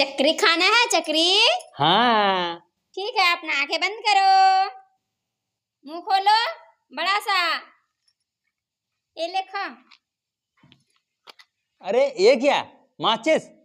चक्री खाना है चक्री हाँ ठीक है अपना आंखें बंद करो मुंह खोलो बड़ा सा ये लिखा अरे ये क्या माचिस